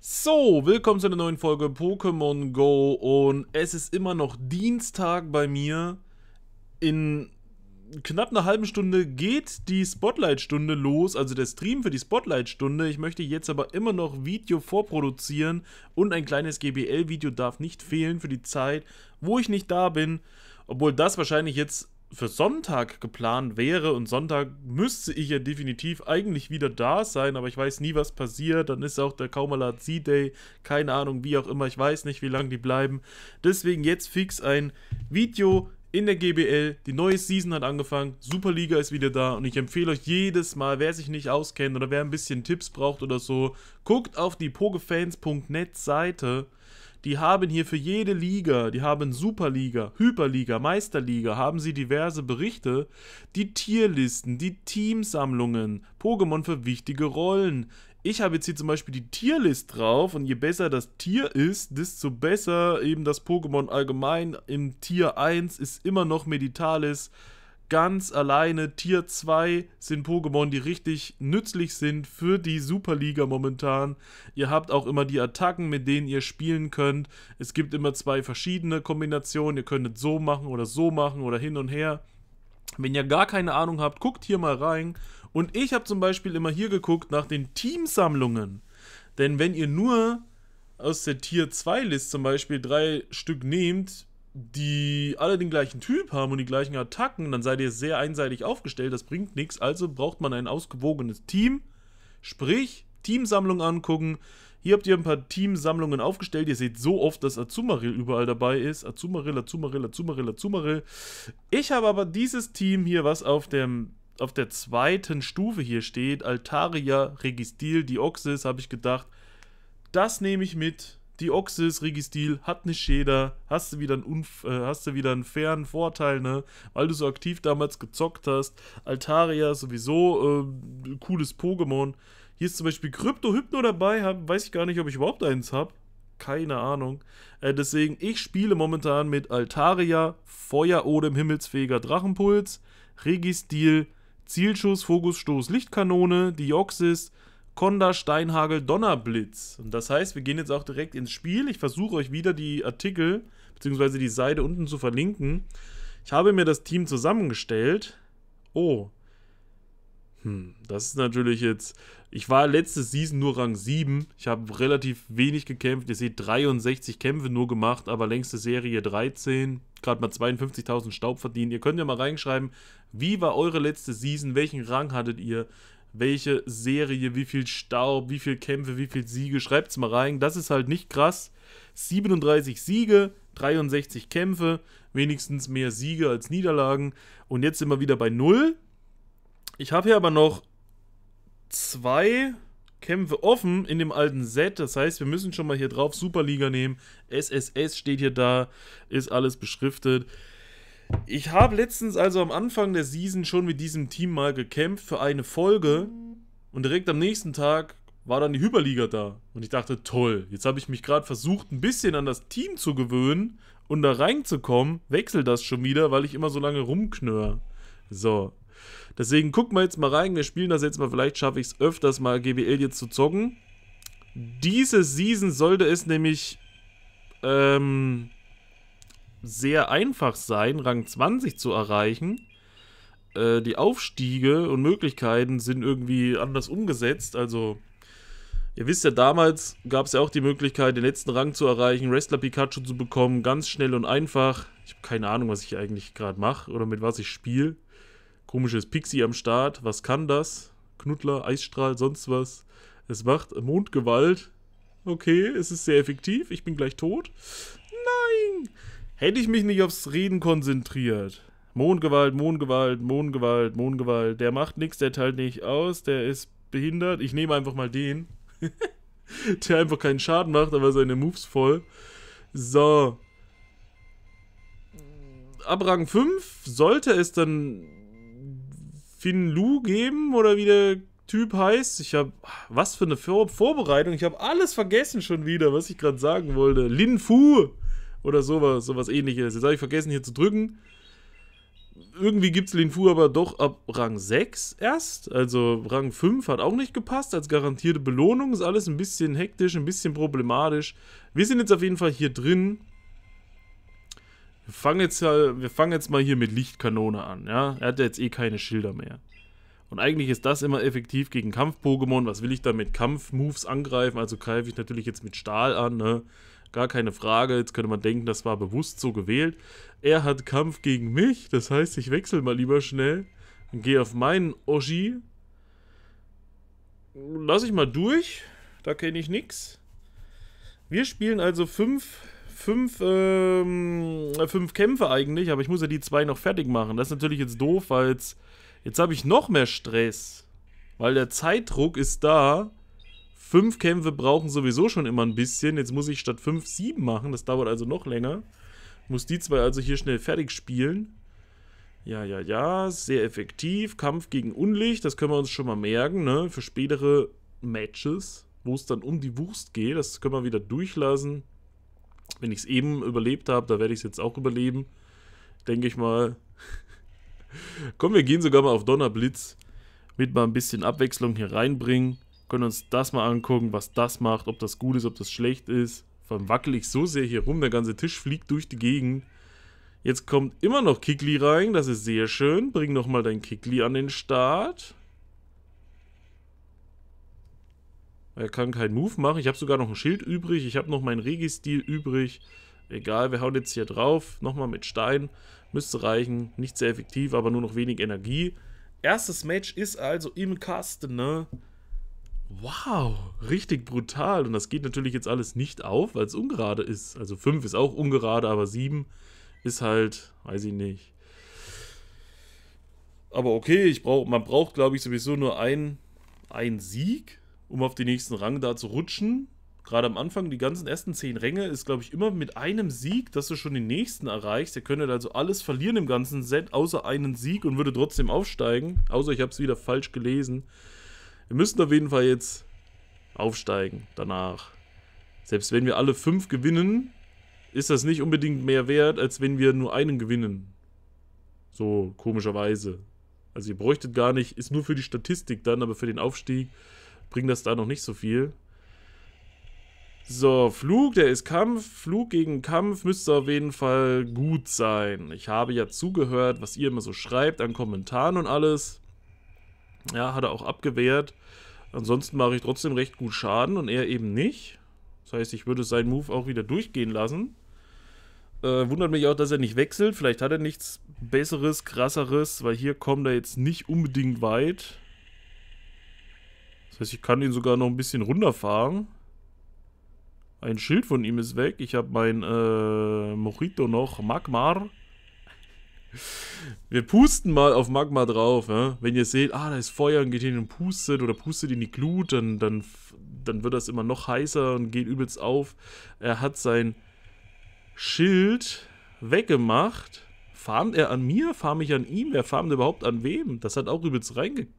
So, willkommen zu einer neuen Folge Pokémon Go und es ist immer noch Dienstag bei mir. In knapp einer halben Stunde geht die Spotlight-Stunde los, also der Stream für die Spotlight-Stunde. Ich möchte jetzt aber immer noch Video vorproduzieren und ein kleines GBL-Video darf nicht fehlen für die Zeit, wo ich nicht da bin. Obwohl das wahrscheinlich jetzt für Sonntag geplant wäre und Sonntag müsste ich ja definitiv eigentlich wieder da sein, aber ich weiß nie, was passiert. Dann ist auch der Kaumalat Z-Day, keine Ahnung, wie auch immer, ich weiß nicht, wie lange die bleiben. Deswegen jetzt fix ein Video in der GBL. Die neue Season hat angefangen, Superliga ist wieder da und ich empfehle euch jedes Mal, wer sich nicht auskennt oder wer ein bisschen Tipps braucht oder so, guckt auf die pogefans.net Seite. Die haben hier für jede Liga, die haben Superliga, Hyperliga, Meisterliga, haben sie diverse Berichte, die Tierlisten, die Teamsammlungen, Pokémon für wichtige Rollen. Ich habe jetzt hier zum Beispiel die Tierlist drauf und je besser das Tier ist, desto besser eben das Pokémon allgemein. Im Tier 1 ist immer noch Meditalis ganz alleine Tier 2 sind Pokémon, die richtig nützlich sind für die Superliga momentan. Ihr habt auch immer die Attacken, mit denen ihr spielen könnt. Es gibt immer zwei verschiedene Kombinationen. Ihr könntet so machen oder so machen oder hin und her. Wenn ihr gar keine Ahnung habt, guckt hier mal rein. Und ich habe zum Beispiel immer hier geguckt nach den Teamsammlungen. Denn wenn ihr nur aus der Tier 2 List zum Beispiel drei Stück nehmt, die alle den gleichen Typ haben und die gleichen Attacken, dann seid ihr sehr einseitig aufgestellt, das bringt nichts. Also braucht man ein ausgewogenes Team. Sprich, Teamsammlung angucken. Hier habt ihr ein paar Teamsammlungen aufgestellt. Ihr seht so oft, dass Azumarill überall dabei ist. Azumarill, Azumarill, Azumarill, Azumarill. Ich habe aber dieses Team hier, was auf, dem, auf der zweiten Stufe hier steht. Altaria, Registil, Dioxis, habe ich gedacht. Das nehme ich mit die Ochse Registil, hat eine Schäder, hast du wieder einen, Unf äh, hast du wieder einen fairen Vorteil, ne? Weil du so aktiv damals gezockt hast. Altaria sowieso, äh, cooles Pokémon. Hier ist zum Beispiel Krypto Hypno dabei, hab, weiß ich gar nicht, ob ich überhaupt eins habe. Keine Ahnung. Äh, deswegen, ich spiele momentan mit Altaria, Feuerodem, himmelsfähiger Drachenpuls, Registil, Zielschuss, Fokusstoß, Lichtkanone, Dioxys, Konda, Steinhagel, Donnerblitz. Und das heißt, wir gehen jetzt auch direkt ins Spiel. Ich versuche euch wieder die Artikel bzw. die Seite unten zu verlinken. Ich habe mir das Team zusammengestellt. Oh. Hm, das ist natürlich jetzt... Ich war letzte Season nur Rang 7. Ich habe relativ wenig gekämpft. Ihr seht 63 Kämpfe nur gemacht, aber längste Serie 13. Gerade mal 52.000 Staub verdient. Ihr könnt ja mal reinschreiben, wie war eure letzte Season? Welchen Rang hattet ihr? welche Serie, wie viel Staub, wie viel Kämpfe, wie viel Siege, schreibt's mal rein. Das ist halt nicht krass. 37 Siege, 63 Kämpfe, wenigstens mehr Siege als Niederlagen. Und jetzt sind wir wieder bei 0. Ich habe hier aber noch zwei Kämpfe offen in dem alten Set. Das heißt, wir müssen schon mal hier drauf Superliga nehmen. SSS steht hier da, ist alles beschriftet. Ich habe letztens also am Anfang der Season schon mit diesem Team mal gekämpft für eine Folge und direkt am nächsten Tag war dann die Hyperliga da und ich dachte, toll, jetzt habe ich mich gerade versucht ein bisschen an das Team zu gewöhnen und da reinzukommen, wechsel das schon wieder, weil ich immer so lange rumknör. So. Deswegen gucken wir jetzt mal rein, wir spielen das jetzt mal, vielleicht schaffe ich es öfters mal GBL jetzt zu zocken. Diese Season sollte es nämlich ähm, sehr einfach sein, Rang 20 zu erreichen. Äh, die Aufstiege und Möglichkeiten sind irgendwie anders umgesetzt. Also, ihr wisst ja, damals gab es ja auch die Möglichkeit, den letzten Rang zu erreichen, Wrestler Pikachu zu bekommen, ganz schnell und einfach. Ich habe keine Ahnung, was ich eigentlich gerade mache oder mit was ich spiele. Komisches Pixie am Start. Was kann das? Knuddler, Eisstrahl, sonst was. Es macht Mondgewalt. Okay, es ist sehr effektiv. Ich bin gleich tot. Hätte ich mich nicht aufs Reden konzentriert. Mondgewalt, Mondgewalt, Mondgewalt, Mondgewalt. Der macht nichts, der teilt nicht aus, der ist behindert. Ich nehme einfach mal den, der einfach keinen Schaden macht, aber seine Moves voll. So. Ab Rang 5 sollte es dann Lu geben oder wie der Typ heißt. Ich habe was für eine Vor Vorbereitung. Ich habe alles vergessen schon wieder, was ich gerade sagen wollte. Lin Fu oder sowas, sowas ähnliches. Jetzt habe ich vergessen hier zu drücken. Irgendwie gibt es Lin aber doch ab Rang 6 erst. Also Rang 5 hat auch nicht gepasst als garantierte Belohnung. Ist alles ein bisschen hektisch, ein bisschen problematisch. Wir sind jetzt auf jeden Fall hier drin. Wir fangen jetzt, halt, wir fangen jetzt mal hier mit Lichtkanone an. Ja? Er hat ja jetzt eh keine Schilder mehr. Und eigentlich ist das immer effektiv gegen Kampf-Pokémon. Was will ich da mit Kampf-Moves angreifen? Also greife ich natürlich jetzt mit Stahl an, ne? Gar keine Frage. Jetzt könnte man denken, das war bewusst so gewählt. Er hat Kampf gegen mich. Das heißt, ich wechsle mal lieber schnell. und Gehe auf meinen Oji. Lass ich mal durch. Da kenne ich nichts. Wir spielen also fünf, fünf, ähm, fünf Kämpfe eigentlich, aber ich muss ja die zwei noch fertig machen. Das ist natürlich jetzt doof, weil jetzt, jetzt habe ich noch mehr Stress. Weil der Zeitdruck ist da. Fünf Kämpfe brauchen sowieso schon immer ein bisschen. Jetzt muss ich statt fünf sieben machen. Das dauert also noch länger. Muss die zwei also hier schnell fertig spielen. Ja, ja, ja. Sehr effektiv. Kampf gegen Unlicht. Das können wir uns schon mal merken, ne? Für spätere Matches, wo es dann um die Wurst geht. Das können wir wieder durchlassen. Wenn ich es eben überlebt habe, da werde ich es jetzt auch überleben. Denke ich mal. Komm, wir gehen sogar mal auf Donnerblitz. Mit mal ein bisschen Abwechslung hier reinbringen können uns das mal angucken, was das macht, ob das gut ist, ob das schlecht ist. Vor allem wackel ich so sehr hier rum, der ganze Tisch fliegt durch die Gegend. Jetzt kommt immer noch Kikli rein, das ist sehr schön. Bring nochmal dein Kikli an den Start. Er kann keinen Move machen. Ich habe sogar noch ein Schild übrig. Ich habe noch meinen Registil übrig. Egal, wir hauen jetzt hier drauf. Nochmal mit Stein. Müsste reichen. Nicht sehr effektiv, aber nur noch wenig Energie. Erstes Match ist also im Kasten, ne? Wow, richtig brutal. Und das geht natürlich jetzt alles nicht auf, weil es ungerade ist. Also 5 ist auch ungerade, aber 7 ist halt, weiß ich nicht. Aber okay, ich brauch, man braucht, glaube ich, sowieso nur einen, einen Sieg, um auf den nächsten Rang da zu rutschen. Gerade am Anfang, die ganzen ersten 10 Ränge ist, glaube ich, immer mit einem Sieg, dass du schon den nächsten erreichst. Ihr könntet also alles verlieren im ganzen Set, außer einen Sieg und würde trotzdem aufsteigen. Außer ich habe es wieder falsch gelesen. Wir müssen auf jeden Fall jetzt aufsteigen danach. Selbst wenn wir alle fünf gewinnen, ist das nicht unbedingt mehr wert, als wenn wir nur einen gewinnen. So komischerweise. Also ihr bräuchtet gar nicht, ist nur für die Statistik dann, aber für den Aufstieg bringt das da noch nicht so viel. So, Flug, der ist Kampf. Flug gegen Kampf müsste auf jeden Fall gut sein. Ich habe ja zugehört, was ihr immer so schreibt an Kommentaren und alles. Ja, hat er auch abgewehrt. Ansonsten mache ich trotzdem recht gut Schaden und er eben nicht. Das heißt, ich würde seinen Move auch wieder durchgehen lassen. Äh, wundert mich auch, dass er nicht wechselt. Vielleicht hat er nichts Besseres, Krasseres, weil hier kommt er jetzt nicht unbedingt weit. Das heißt, ich kann ihn sogar noch ein bisschen runterfahren. Ein Schild von ihm ist weg. Ich habe mein äh, Mojito noch, Magmar. Wir pusten mal auf Magma drauf. Ja? Wenn ihr seht, ah, da ist Feuer und geht hin und pustet oder pustet in die Glut, dann, dann, dann wird das immer noch heißer und geht übelst auf. Er hat sein Schild weggemacht. Farmt er an mir? Farm ich an ihm? Wer farmt überhaupt an wem? Das hat auch übelst reingecrashed.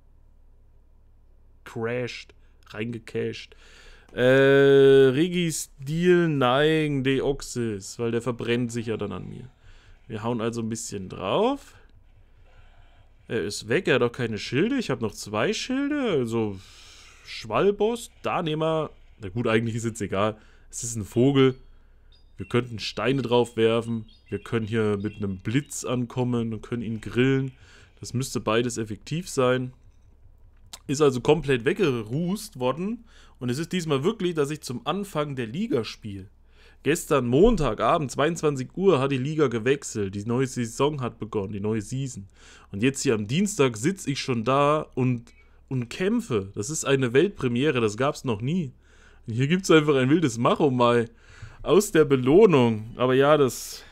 Reingecached. Äh, Regis Deal Neigen Deoxys, weil der verbrennt sich ja dann an mir. Wir hauen also ein bisschen drauf. Er ist weg, er hat auch keine Schilde. Ich habe noch zwei Schilde. Also Schwallboss, Darnehmer. Na gut, eigentlich ist es egal. Es ist ein Vogel. Wir könnten Steine drauf werfen. Wir können hier mit einem Blitz ankommen und können ihn grillen. Das müsste beides effektiv sein. Ist also komplett weggerust worden. Und es ist diesmal wirklich, dass ich zum Anfang der Liga spiele. Gestern Montagabend, 22 Uhr, hat die Liga gewechselt. Die neue Saison hat begonnen, die neue Season. Und jetzt hier am Dienstag sitze ich schon da und, und kämpfe. Das ist eine Weltpremiere, das gab es noch nie. Und hier gibt es einfach ein wildes Machomai aus der Belohnung. Aber ja, das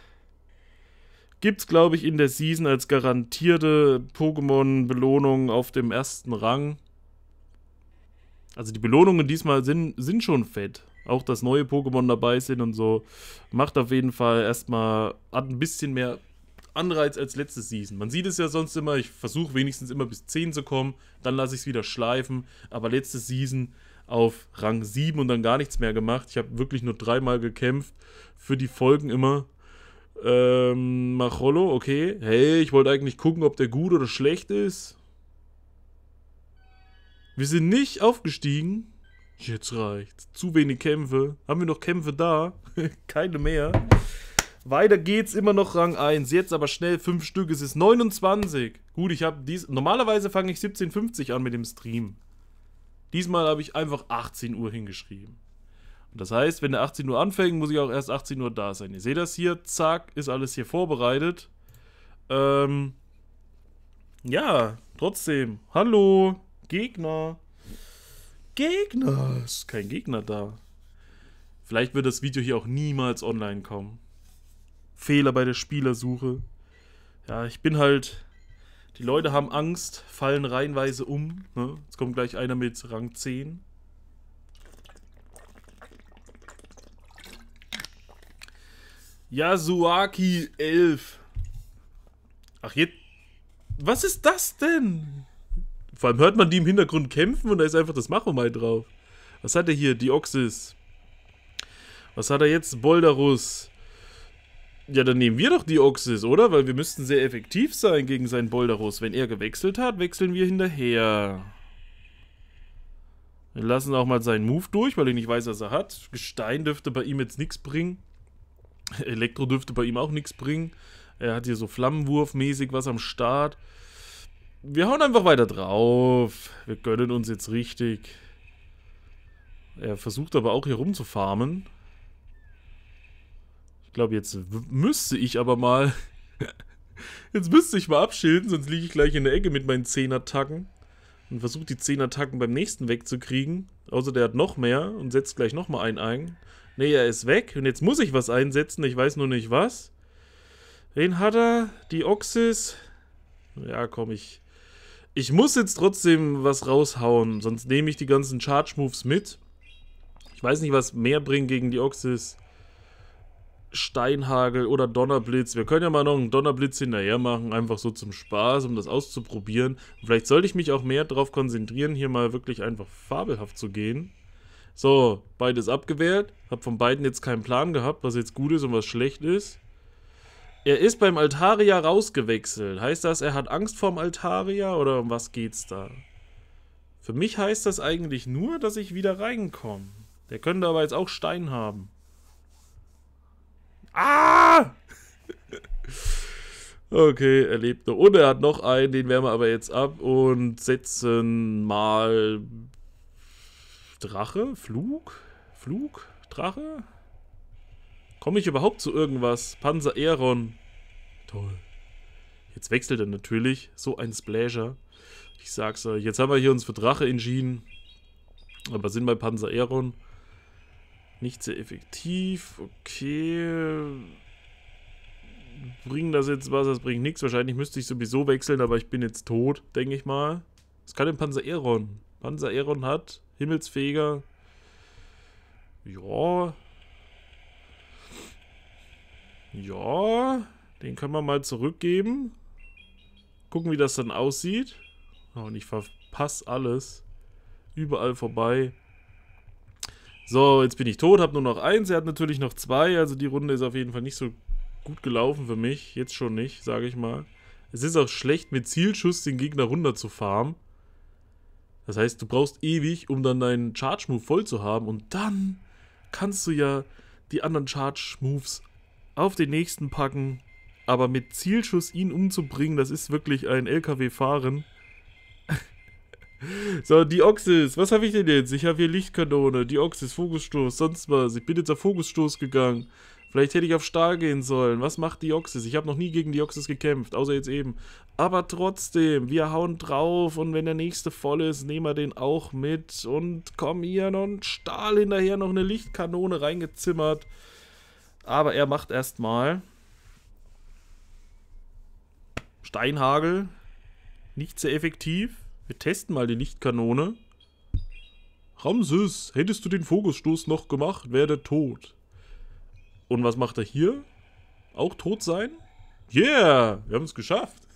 gibt es, glaube ich, in der Season als garantierte Pokémon-Belohnung auf dem ersten Rang. Also die Belohnungen diesmal sind, sind schon fett auch dass neue Pokémon dabei sind und so. Macht auf jeden Fall erstmal, hat ein bisschen mehr Anreiz als letzte Season. Man sieht es ja sonst immer, ich versuche wenigstens immer bis 10 zu kommen, dann lasse ich es wieder schleifen, aber letzte Season auf Rang 7 und dann gar nichts mehr gemacht. Ich habe wirklich nur dreimal gekämpft für die Folgen immer. Ähm, Macholo, okay. Hey, ich wollte eigentlich gucken, ob der gut oder schlecht ist. Wir sind nicht aufgestiegen. Jetzt reicht's. Zu wenig Kämpfe. Haben wir noch Kämpfe da? Keine mehr. Weiter geht's, immer noch Rang 1. Jetzt aber schnell 5 Stück. Es ist 29. Gut, ich habe dies. Normalerweise fange ich 17.50 an mit dem Stream. Diesmal habe ich einfach 18 Uhr hingeschrieben. Und das heißt, wenn der 18 Uhr anfängt, muss ich auch erst 18 Uhr da sein. Ihr seht das hier. Zack, ist alles hier vorbereitet. Ähm. Ja, trotzdem. Hallo, Gegner. Gegner. Ist kein Gegner da. Vielleicht wird das Video hier auch niemals online kommen. Fehler bei der Spielersuche. Ja, ich bin halt. Die Leute haben Angst, fallen reihenweise um. Ne? Jetzt kommt gleich einer mit Rang 10. Yasuaki 11. Ach, jetzt. Was ist das denn? Vor allem hört man die im Hintergrund kämpfen und da ist einfach das Machomai drauf. Was hat er hier? Die Oxys. Was hat er jetzt? Boldarus. Ja, dann nehmen wir doch die Oxys, oder? Weil wir müssten sehr effektiv sein gegen seinen Boldarus. Wenn er gewechselt hat, wechseln wir hinterher. Wir lassen auch mal seinen Move durch, weil ich nicht weiß, was er hat. Gestein dürfte bei ihm jetzt nichts bringen. Elektro dürfte bei ihm auch nichts bringen. Er hat hier so Flammenwurf mäßig was am Start wir hauen einfach weiter drauf. Wir gönnen uns jetzt richtig. Er versucht aber auch hier rumzufarmen. Ich glaube, jetzt müsste ich aber mal... jetzt müsste ich mal abschilden, sonst liege ich gleich in der Ecke mit meinen 10 Attacken. Und versuche die 10 Attacken beim nächsten wegzukriegen. Außer der hat noch mehr und setzt gleich nochmal einen ein. Ne, er ist weg. Und jetzt muss ich was einsetzen. Ich weiß nur nicht was. Wen hat er? Die Oxys. Ja, komm, ich ich muss jetzt trotzdem was raushauen, sonst nehme ich die ganzen Charge-Moves mit. Ich weiß nicht, was mehr bringt gegen die Oxys. Steinhagel oder Donnerblitz. Wir können ja mal noch einen Donnerblitz hinterher machen, einfach so zum Spaß, um das auszuprobieren. Vielleicht sollte ich mich auch mehr darauf konzentrieren, hier mal wirklich einfach fabelhaft zu gehen. So, beides abgewehrt. Hab von beiden jetzt keinen Plan gehabt, was jetzt gut ist und was schlecht ist. Er ist beim Altaria rausgewechselt. Heißt das, er hat Angst vorm Altaria oder um was geht's da? Für mich heißt das eigentlich nur, dass ich wieder reinkomme. Der könnte aber jetzt auch Stein haben. Ah! Okay, er lebt noch. Und er hat noch einen, den wärmen wir aber jetzt ab und setzen mal Drache? Flug? Flug? Drache? Komme ich überhaupt zu irgendwas? Panzer Aeron. Toll. Jetzt wechselt er natürlich. So ein Splasher. Ich sag's euch. Jetzt haben wir hier uns für Drache entschieden. Aber sind bei Panzer Aeron nicht sehr effektiv. Okay. Bringen das jetzt was? Das bringt nichts. Wahrscheinlich müsste ich sowieso wechseln, aber ich bin jetzt tot, denke ich mal. Was kann denn Panzer Aeron? Panzer Aeron hat Himmelsfeger. Ja, ja, den können wir mal zurückgeben. Gucken, wie das dann aussieht. und ich verpasse alles. Überall vorbei. So, jetzt bin ich tot, habe nur noch eins. Er hat natürlich noch zwei, also die Runde ist auf jeden Fall nicht so gut gelaufen für mich. Jetzt schon nicht, sage ich mal. Es ist auch schlecht, mit Zielschuss den Gegner runter Das heißt, du brauchst ewig, um dann deinen Charge-Move voll zu haben. Und dann kannst du ja die anderen Charge-Moves auf den nächsten packen, aber mit Zielschuss ihn umzubringen, das ist wirklich ein LKW-Fahren. so, die Oxys, was habe ich denn jetzt? Ich habe hier Lichtkanone, die Oxys, Fokusstoß, sonst was. Ich bin jetzt auf Fokusstoß gegangen. Vielleicht hätte ich auf Stahl gehen sollen. Was macht die Oxys? Ich habe noch nie gegen die Oxys gekämpft, außer jetzt eben. Aber trotzdem, wir hauen drauf und wenn der nächste voll ist, nehmen wir den auch mit. Und komm hier noch ein Stahl hinterher, noch eine Lichtkanone reingezimmert. Aber er macht erstmal Steinhagel. Nicht sehr effektiv. Wir testen mal die Lichtkanone. Ramses, hättest du den Fokusstoß noch gemacht, wäre der tot. Und was macht er hier? Auch tot sein? Yeah, wir haben es geschafft.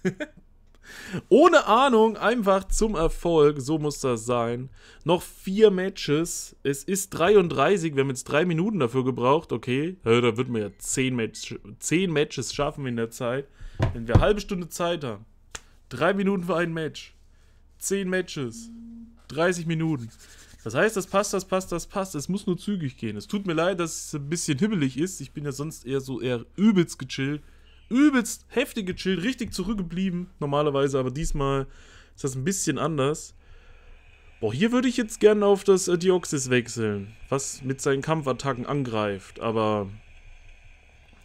Ohne Ahnung, einfach zum Erfolg, so muss das sein. Noch vier Matches, es ist 33, wir haben jetzt drei Minuten dafür gebraucht, okay. da wird man ja zehn, Match, zehn Matches schaffen in der Zeit, wenn wir eine halbe Stunde Zeit haben. Drei Minuten für ein Match. Zehn Matches. 30 Minuten. Das heißt, das passt, das passt, das passt. Es muss nur zügig gehen. Es tut mir leid, dass es ein bisschen hibbelig ist. Ich bin ja sonst eher so eher übelst gechillt übelst heftig gechillt, richtig zurückgeblieben, normalerweise, aber diesmal ist das ein bisschen anders. Boah, hier würde ich jetzt gerne auf das äh, Dioxys wechseln, was mit seinen Kampfattacken angreift, aber...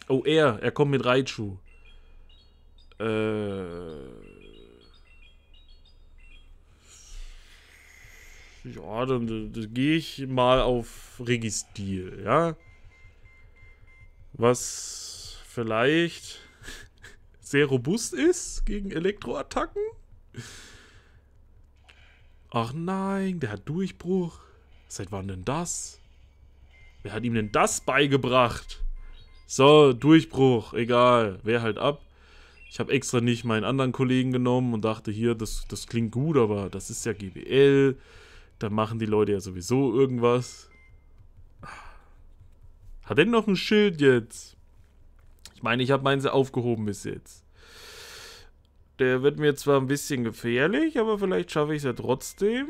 Oh, er, er kommt mit Raichu. Äh... ja, dann, dann, dann gehe ich mal auf Registil, ja. Was vielleicht sehr robust ist gegen Elektroattacken. Ach nein, der hat Durchbruch. Seit wann denn das? Wer hat ihm denn das beigebracht? So, Durchbruch, egal, wer halt ab. Ich habe extra nicht meinen anderen Kollegen genommen und dachte, hier, das, das klingt gut, aber das ist ja GBL. Da machen die Leute ja sowieso irgendwas. Hat er noch ein Schild jetzt? Ich meine, ich habe meinen aufgehoben bis jetzt. Der wird mir zwar ein bisschen gefährlich, aber vielleicht schaffe ich es ja trotzdem.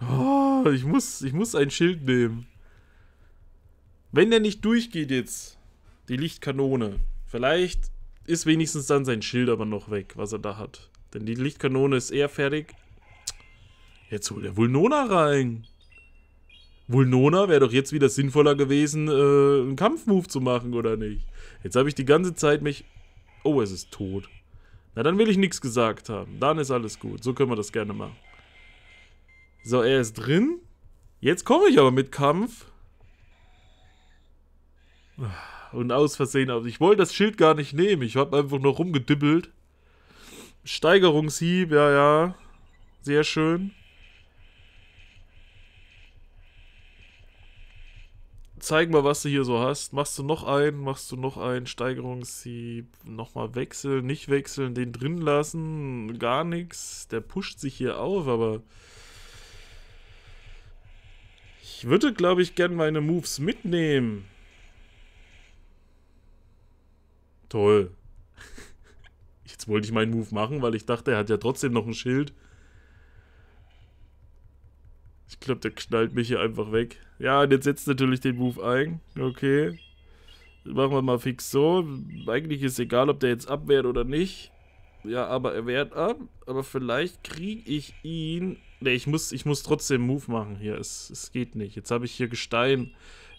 Oh, ich muss, ich muss ein Schild nehmen. Wenn der nicht durchgeht jetzt, die Lichtkanone, vielleicht ist wenigstens dann sein Schild aber noch weg, was er da hat. Denn die Lichtkanone ist eher fertig. Jetzt holt er wohl Nona rein. Vulnona wäre doch jetzt wieder sinnvoller gewesen, äh, einen Kampfmove zu machen, oder nicht? Jetzt habe ich die ganze Zeit mich... Oh, es ist tot. Na, dann will ich nichts gesagt haben. Dann ist alles gut. So können wir das gerne machen. So, er ist drin. Jetzt komme ich aber mit Kampf. Und aus Versehen. Ich wollte das Schild gar nicht nehmen. Ich habe einfach nur rumgedibbelt. Steigerungshieb, ja, ja. Sehr schön. zeig mal, was du hier so hast. Machst du noch einen, machst du noch einen, Steigerungshieb, nochmal wechseln, nicht wechseln, den drin lassen, gar nichts. Der pusht sich hier auf, aber ich würde, glaube ich, gerne meine Moves mitnehmen. Toll. Jetzt wollte ich meinen Move machen, weil ich dachte, er hat ja trotzdem noch ein Schild. Ich glaube, der knallt mich hier einfach weg. Ja, und jetzt setzt natürlich den Move ein. Okay. Machen wir mal fix so. Eigentlich ist egal, ob der jetzt abwehrt oder nicht. Ja, aber er wehrt ab. Aber vielleicht kriege ich ihn. Ne, ich muss, ich muss trotzdem Move machen hier. Es, es geht nicht. Jetzt habe ich hier Gestein.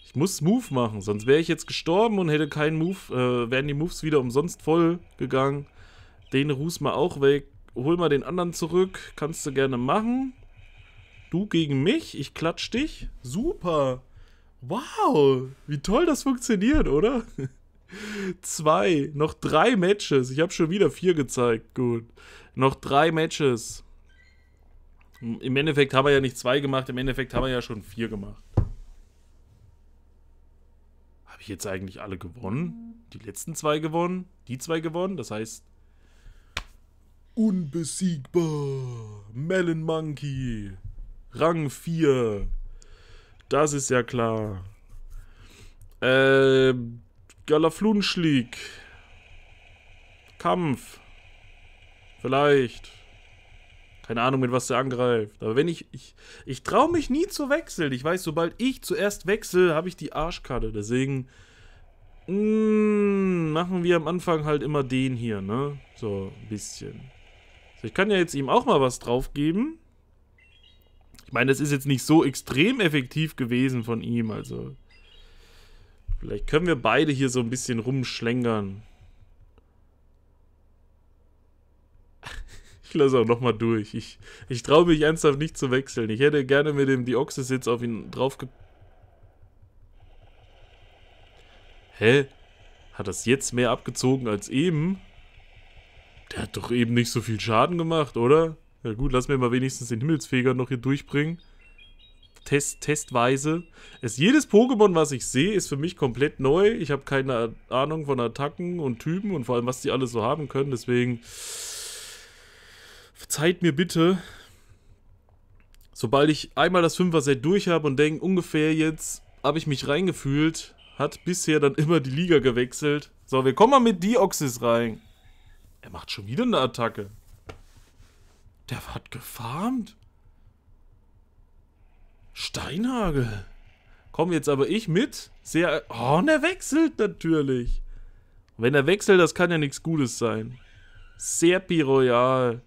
Ich muss Move machen, sonst wäre ich jetzt gestorben und hätte keinen Move. Äh, wären die Moves wieder umsonst voll gegangen. Den ruß mal auch weg. Hol mal den anderen zurück. Kannst du gerne machen. Du gegen mich, ich klatsch dich. Super. Wow, wie toll das funktioniert, oder? Zwei, noch drei Matches. Ich habe schon wieder vier gezeigt. Gut. Noch drei Matches. Im Endeffekt haben wir ja nicht zwei gemacht, im Endeffekt haben wir ja schon vier gemacht. Habe ich jetzt eigentlich alle gewonnen? Die letzten zwei gewonnen? Die zwei gewonnen? Das heißt. Unbesiegbar! Melon Monkey! Rang 4. Das ist ja klar. Äh, Galaflunschlieg. Kampf. Vielleicht. Keine Ahnung, mit was der angreift. Aber wenn ich. Ich, ich traue mich nie zu wechseln. Ich weiß, sobald ich zuerst wechsle, habe ich die Arschkarte. Deswegen. Mh, mm, machen wir am Anfang halt immer den hier, ne? So, ein bisschen. So, ich kann ja jetzt ihm auch mal was drauf geben. Ich meine, das ist jetzt nicht so extrem effektiv gewesen von ihm, also. Vielleicht können wir beide hier so ein bisschen rumschlängern. Ich lasse auch nochmal durch. Ich, ich traue mich ernsthaft nicht zu wechseln. Ich hätte gerne mit dem jetzt auf ihn draufge... Hä? Hat das jetzt mehr abgezogen als eben? Der hat doch eben nicht so viel Schaden gemacht, oder? Ja gut, lass mir mal wenigstens den Himmelsfeger noch hier durchbringen. Test, testweise. Es, jedes Pokémon, was ich sehe, ist für mich komplett neu. Ich habe keine Ahnung von Attacken und Typen und vor allem, was die alle so haben können. Deswegen verzeiht mir bitte, sobald ich einmal das 5er-Set durch habe und denke, ungefähr jetzt habe ich mich reingefühlt, hat bisher dann immer die Liga gewechselt. So, wir kommen mal mit Dioxys rein. Er macht schon wieder eine Attacke. Der hat gefarmt. Steinhagel. Komm jetzt aber ich mit. Sehr. Oh, und er wechselt natürlich. Wenn er wechselt, das kann ja nichts Gutes sein. Serpi Royal.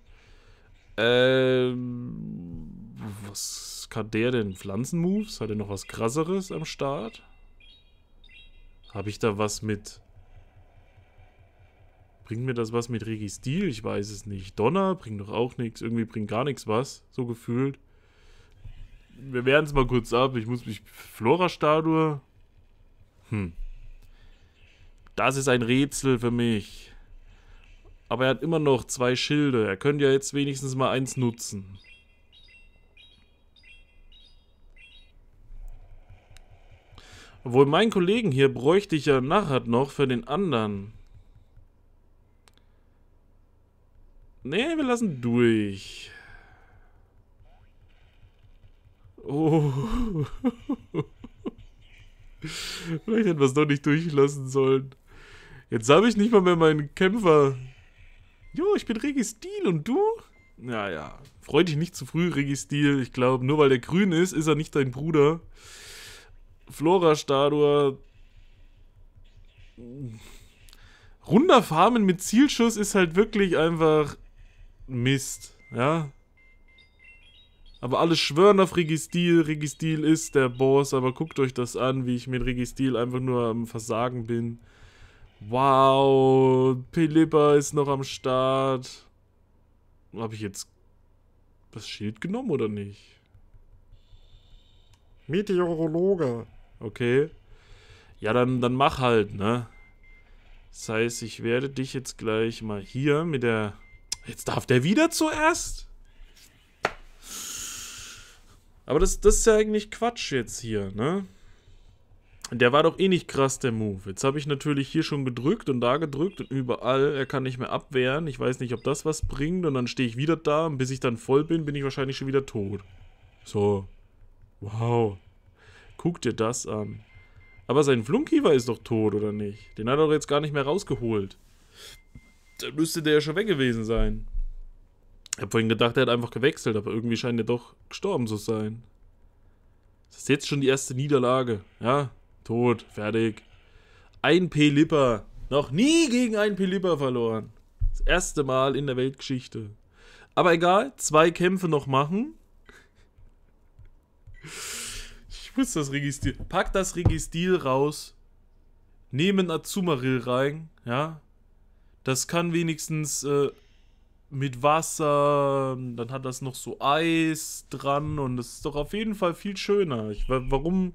Ähm. Was kann der denn? Pflanzenmoves? Hat er noch was krasseres am Start? Habe ich da was mit Bringt mir das was mit Regis Stil? Ich weiß es nicht. Donner bringt doch auch nichts. Irgendwie bringt gar nichts was, so gefühlt. Wir werden es mal kurz ab. Ich muss mich. Flora-Statue. Hm. Das ist ein Rätsel für mich. Aber er hat immer noch zwei Schilde. Er könnte ja jetzt wenigstens mal eins nutzen. Obwohl meinen Kollegen hier bräuchte ich ja nachher noch für den anderen. Nee, wir lassen durch. Oh. Vielleicht hätten wir es doch nicht durchlassen sollen. Jetzt habe ich nicht mal mehr meinen Kämpfer. Jo, ich bin Registil und du? Naja, ja. freu dich nicht zu früh, Registil. Ich glaube, nur weil der grün ist, ist er nicht dein Bruder. Flora-Statue. Runder Farmen mit Zielschuss ist halt wirklich einfach Mist, ja? Aber alle schwören auf Registil. Registil ist der Boss, aber guckt euch das an, wie ich mit Registil einfach nur am Versagen bin. Wow, Pelipper ist noch am Start. Habe ich jetzt das Schild genommen oder nicht? Meteorologe. Okay. Ja, dann, dann mach halt, ne? Das heißt, ich werde dich jetzt gleich mal hier mit der Jetzt darf der wieder zuerst. Aber das, das ist ja eigentlich Quatsch jetzt hier, ne? Der war doch eh nicht krass, der Move. Jetzt habe ich natürlich hier schon gedrückt und da gedrückt und überall. Er kann nicht mehr abwehren. Ich weiß nicht, ob das was bringt. Und dann stehe ich wieder da. Und bis ich dann voll bin, bin ich wahrscheinlich schon wieder tot. So. Wow. Guck dir das an. Aber sein Flunkiewer ist doch tot, oder nicht? Den hat er doch jetzt gar nicht mehr rausgeholt dann müsste der ja schon weg gewesen sein. Ich habe vorhin gedacht, er hat einfach gewechselt, aber irgendwie scheint er doch gestorben zu sein. Das ist jetzt schon die erste Niederlage. Ja, tot, fertig. Ein Pelipper. Noch nie gegen einen Pelipper verloren. Das erste Mal in der Weltgeschichte. Aber egal, zwei Kämpfe noch machen. Ich muss das Registrieren. Pack das Registril raus. Nehmen Azumarill rein. Ja, das kann wenigstens äh, mit Wasser, dann hat das noch so Eis dran und das ist doch auf jeden Fall viel schöner. Ich, warum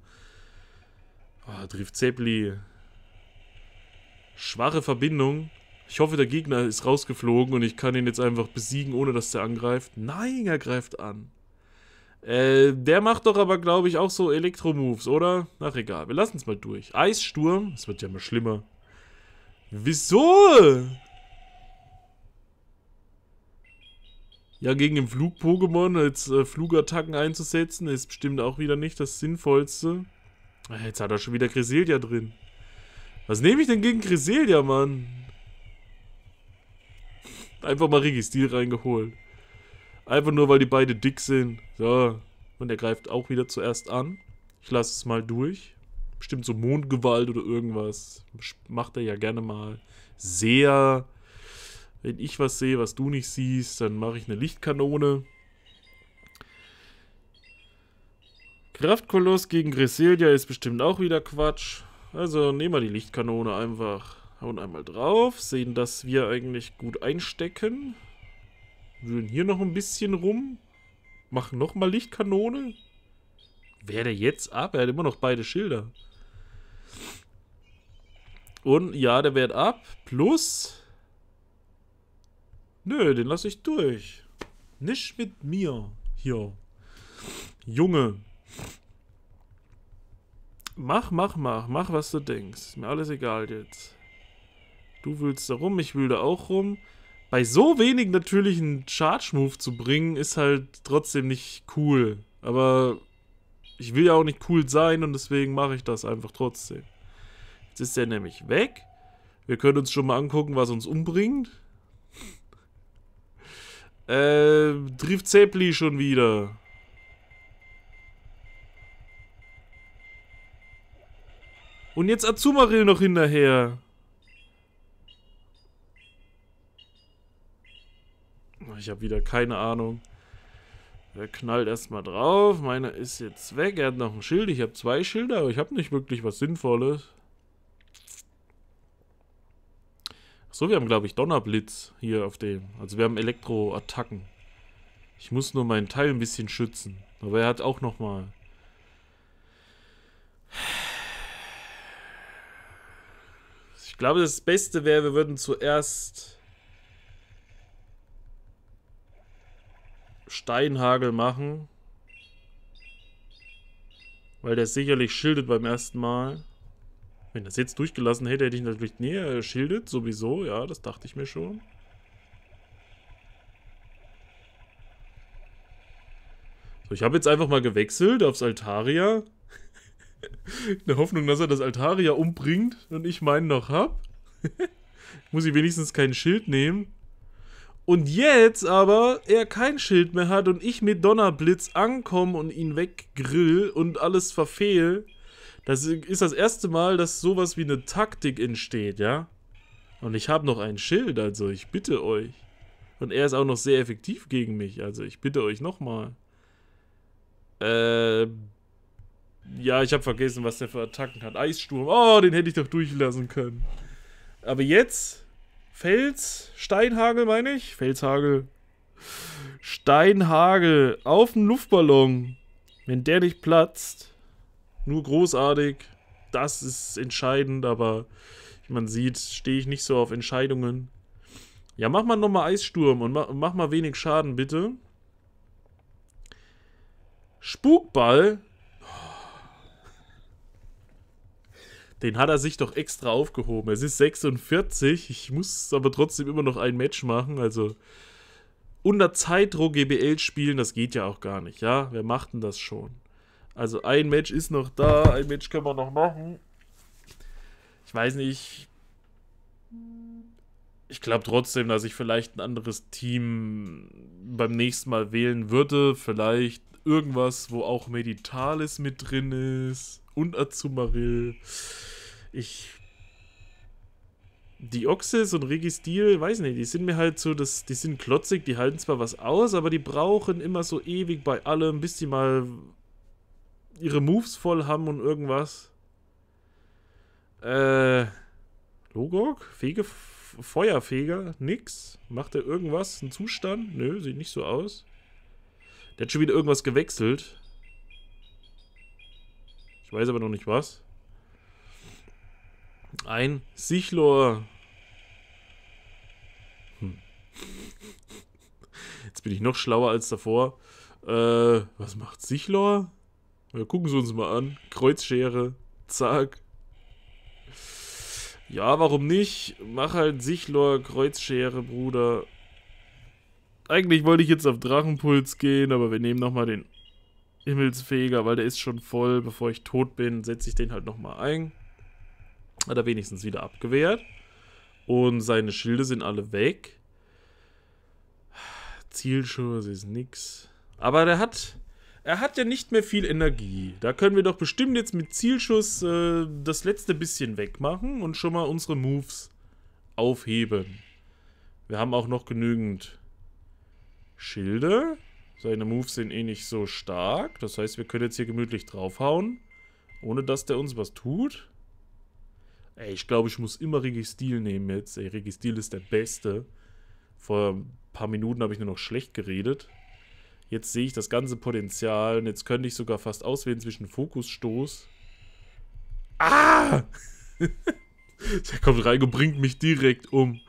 oh, trifft Zeppli. Schwache Verbindung. Ich hoffe, der Gegner ist rausgeflogen und ich kann ihn jetzt einfach besiegen, ohne dass der angreift. Nein, er greift an. Äh, der macht doch aber, glaube ich, auch so Elektro-Moves, oder? Ach, egal. Wir lassen es mal durch. Eissturm. Es wird ja immer schlimmer. Wieso? Ja, gegen den Flug-Pokémon als äh, Flugattacken einzusetzen, ist bestimmt auch wieder nicht das Sinnvollste. Ah, jetzt hat er schon wieder Griselia drin. Was nehme ich denn gegen Griselia, Mann? Einfach mal Registil reingeholt. Einfach nur, weil die beide dick sind. So. Und er greift auch wieder zuerst an. Ich lasse es mal durch bestimmt so Mondgewalt oder irgendwas. Macht er ja gerne mal. Sehr. Wenn ich was sehe, was du nicht siehst, dann mache ich eine Lichtkanone. Kraftkoloss gegen Grisselia ist bestimmt auch wieder Quatsch. Also nehmen wir die Lichtkanone einfach. Hauen einmal drauf, sehen, dass wir eigentlich gut einstecken. Wühlen hier noch ein bisschen rum. Machen nochmal Lichtkanone. Wer der jetzt ab? Er hat immer noch beide Schilder. Und ja, der Wert ab. Plus. Nö, den lasse ich durch. Nicht mit mir. Hier. Junge. Mach, mach, mach. Mach, was du denkst. Ist mir alles egal jetzt. Du willst da rum, ich will da auch rum. Bei so wenig natürlichen Charge-Move zu bringen, ist halt trotzdem nicht cool. Aber ich will ja auch nicht cool sein und deswegen mache ich das einfach trotzdem. Jetzt ist er nämlich weg. Wir können uns schon mal angucken, was uns umbringt. äh, trifft Zeppli schon wieder. Und jetzt Azumarill noch hinterher. Ich habe wieder keine Ahnung. Der knallt erstmal drauf. Meiner ist jetzt weg. Er hat noch ein Schild. Ich habe zwei Schilder, aber ich habe nicht wirklich was Sinnvolles. So, wir haben, glaube ich, Donnerblitz hier auf dem. Also wir haben Elektroattacken. Ich muss nur meinen Teil ein bisschen schützen. Aber er hat auch nochmal... Ich glaube, das Beste wäre, wir würden zuerst... Steinhagel machen. Weil der sicherlich schildet beim ersten Mal. Wenn das jetzt durchgelassen hätte, hätte ich natürlich näher äh, sowieso. Ja, das dachte ich mir schon. So, ich habe jetzt einfach mal gewechselt aufs Altaria. In der Hoffnung, dass er das Altaria umbringt und ich meinen noch hab. Muss ich wenigstens kein Schild nehmen. Und jetzt aber er kein Schild mehr hat und ich mit Donnerblitz ankomme und ihn weggrill und alles verfehl. Das ist das erste Mal, dass sowas wie eine Taktik entsteht, ja? Und ich habe noch ein Schild, also ich bitte euch. Und er ist auch noch sehr effektiv gegen mich, also ich bitte euch nochmal. Äh, ja, ich habe vergessen, was der für Attacken hat. Eissturm, oh, den hätte ich doch durchlassen können. Aber jetzt, Fels, Steinhagel meine ich, Felshagel, Steinhagel auf dem Luftballon. Wenn der nicht platzt, nur großartig. Das ist entscheidend, aber wie man sieht, stehe ich nicht so auf Entscheidungen. Ja, mach mal nochmal Eissturm und mach, mach mal wenig Schaden, bitte. Spukball? Den hat er sich doch extra aufgehoben. Es ist 46. Ich muss aber trotzdem immer noch ein Match machen. Also unter Zeitdruck GBL spielen, das geht ja auch gar nicht. Ja, wer macht denn das schon? Also ein Match ist noch da, ein Match können wir noch machen. Ich weiß nicht. Ich glaube trotzdem, dass ich vielleicht ein anderes Team beim nächsten Mal wählen würde. Vielleicht irgendwas, wo auch Meditalis mit drin ist und Azumarill. Ich. Die Oxys und Registil, weiß nicht, die sind mir halt so, das, die sind klotzig, die halten zwar was aus, aber die brauchen immer so ewig bei allem, bis sie mal ihre Moves voll haben und irgendwas. Äh, Logok? Fege, Feuerfeger? Nix? Macht er irgendwas? Ein Zustand? Nö, sieht nicht so aus. Der hat schon wieder irgendwas gewechselt. Ich weiß aber noch nicht was. Ein Sichlor. Hm. Jetzt bin ich noch schlauer als davor. Äh, was macht Sichlor? Ja, gucken Sie uns mal an. Kreuzschere, zack. Ja, warum nicht? Mach halt Sichlor, Kreuzschere, Bruder. Eigentlich wollte ich jetzt auf Drachenpuls gehen, aber wir nehmen nochmal den Himmelsfeger, weil der ist schon voll. Bevor ich tot bin, setze ich den halt nochmal ein. Hat er wenigstens wieder abgewehrt. Und seine Schilde sind alle weg. Zielschuss ist nix. Aber der hat er hat ja nicht mehr viel Energie. Da können wir doch bestimmt jetzt mit Zielschuss äh, das letzte bisschen wegmachen und schon mal unsere Moves aufheben. Wir haben auch noch genügend Schilde. Seine Moves sind eh nicht so stark. Das heißt, wir können jetzt hier gemütlich draufhauen. Ohne dass der uns was tut. Ey, ich glaube, ich muss immer Registil nehmen jetzt. Ey, Registil ist der Beste. Vor ein paar Minuten habe ich nur noch schlecht geredet. Jetzt sehe ich das ganze Potenzial und jetzt könnte ich sogar fast auswählen zwischen Fokusstoß. Ah! Der kommt rein und bringt mich direkt um.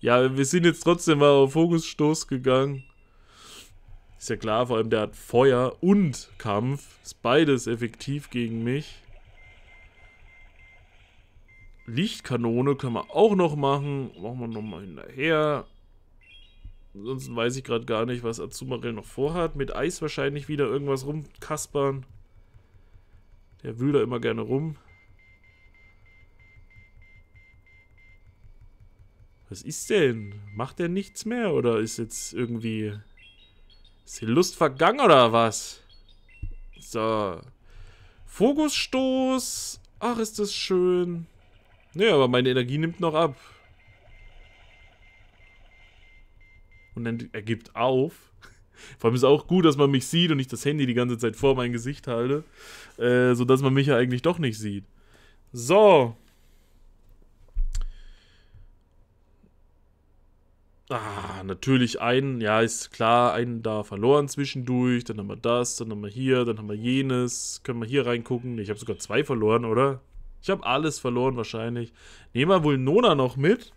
Ja, wir sind jetzt trotzdem mal auf Fokusstoß gegangen. Ist ja klar, vor allem der hat Feuer und Kampf. Ist beides effektiv gegen mich. Lichtkanone können wir auch noch machen. Machen wir nochmal hinterher. Ansonsten weiß ich gerade gar nicht, was Azumarill noch vorhat. Mit Eis wahrscheinlich wieder irgendwas rumkaspern. Der wühlt da immer gerne rum. Was ist denn? Macht er nichts mehr oder ist jetzt irgendwie... Ist die Lust vergangen oder was? So. Fokusstoß. Ach, ist das schön. Naja, aber meine Energie nimmt noch ab. und dann er gibt auf. Vor allem ist es auch gut, dass man mich sieht und ich das Handy die ganze Zeit vor mein Gesicht halte, äh, sodass man mich ja eigentlich doch nicht sieht. So. Ah, natürlich einen, ja, ist klar, einen da verloren zwischendurch, dann haben wir das, dann haben wir hier, dann haben wir jenes, können wir hier reingucken. Ich habe sogar zwei verloren, oder? Ich habe alles verloren wahrscheinlich. Nehmen wir wohl Nona noch mit.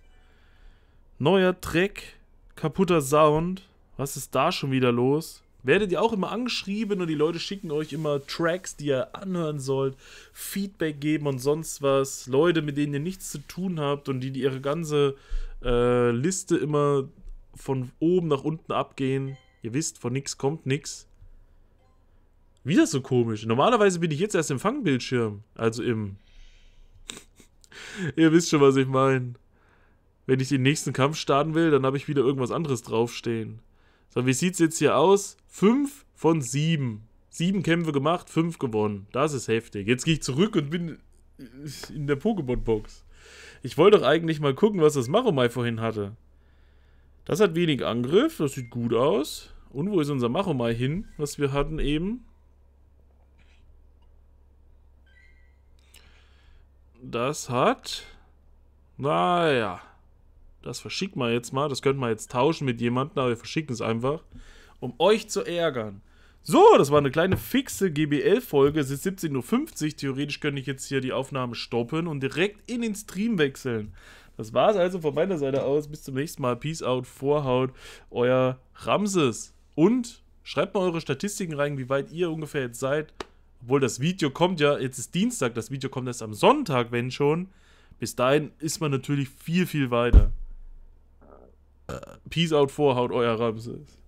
Neuer Trick. Kaputter Sound. Was ist da schon wieder los? Werdet ihr auch immer angeschrieben und die Leute schicken euch immer Tracks, die ihr anhören sollt, Feedback geben und sonst was. Leute, mit denen ihr nichts zu tun habt und die, die ihre ganze äh, Liste immer von oben nach unten abgehen. Ihr wisst, von nichts kommt nichts. Wieder so komisch. Normalerweise bin ich jetzt erst im Fangbildschirm. Also im. ihr wisst schon, was ich meine wenn ich den nächsten Kampf starten will, dann habe ich wieder irgendwas anderes draufstehen. So, wie sieht es jetzt hier aus? Fünf von sieben. Sieben Kämpfe gemacht, fünf gewonnen. Das ist heftig. Jetzt gehe ich zurück und bin in der Pokémon-Box. Ich wollte doch eigentlich mal gucken, was das Machomai vorhin hatte. Das hat wenig Angriff, das sieht gut aus. Und wo ist unser Machomai hin, was wir hatten eben? Das hat... Naja das verschickt man jetzt mal, das könnten man jetzt tauschen mit jemandem, aber wir verschicken es einfach, um euch zu ärgern. So, das war eine kleine fixe GBL-Folge. Es ist 17.50 Uhr. Theoretisch könnte ich jetzt hier die Aufnahme stoppen und direkt in den Stream wechseln. Das war es also von meiner Seite aus. Bis zum nächsten Mal. Peace out, Vorhaut, euer Ramses. Und schreibt mal eure Statistiken rein, wie weit ihr ungefähr jetzt seid. Obwohl das Video kommt ja, jetzt ist Dienstag, das Video kommt erst am Sonntag, wenn schon. Bis dahin ist man natürlich viel, viel weiter. Peace out vor, haut euer Ramses.